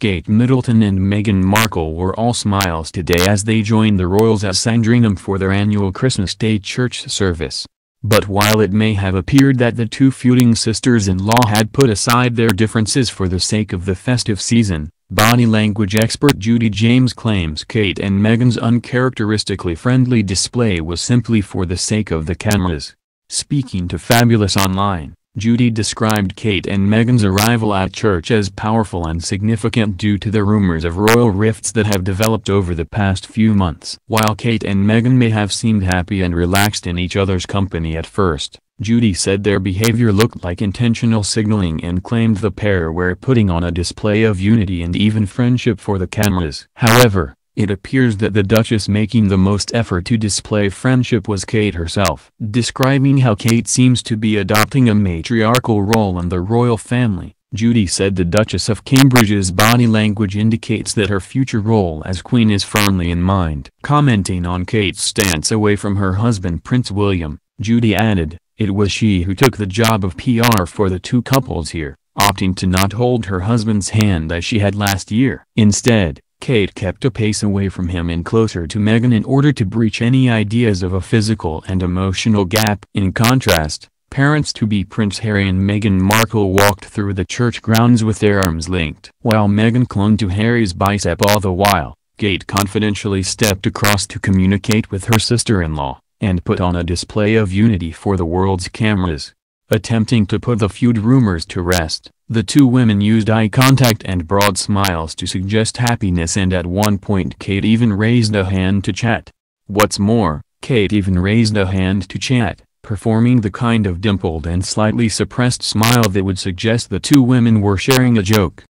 Kate Middleton and Meghan Markle were all smiles today as they joined the royals at Sandringham for their annual Christmas Day church service. But while it may have appeared that the two feuding sisters-in-law had put aside their differences for the sake of the festive season, body language expert Judy James claims Kate and Meghan's uncharacteristically friendly display was simply for the sake of the cameras. Speaking to Fabulous Online Judy described Kate and Meghan's arrival at church as powerful and significant due to the rumors of royal rifts that have developed over the past few months. While Kate and Meghan may have seemed happy and relaxed in each other's company at first, Judy said their behavior looked like intentional signaling and claimed the pair were putting on a display of unity and even friendship for the cameras. However, it appears that the Duchess making the most effort to display friendship was Kate herself. Describing how Kate seems to be adopting a matriarchal role in the royal family, Judy said the Duchess of Cambridge's body language indicates that her future role as Queen is firmly in mind. Commenting on Kate's stance away from her husband Prince William, Judy added, it was she who took the job of PR for the two couples here, opting to not hold her husband's hand as she had last year. Instead, Kate kept a pace away from him and closer to Meghan in order to breach any ideas of a physical and emotional gap. In contrast, parents-to-be Prince Harry and Meghan Markle walked through the church grounds with their arms linked. While Meghan clung to Harry's bicep all the while, Kate confidentially stepped across to communicate with her sister-in-law, and put on a display of unity for the world's cameras. Attempting to put the feud rumors to rest, the two women used eye contact and broad smiles to suggest happiness and at one point Kate even raised a hand to chat. What's more, Kate even raised a hand to chat, performing the kind of dimpled and slightly suppressed smile that would suggest the two women were sharing a joke.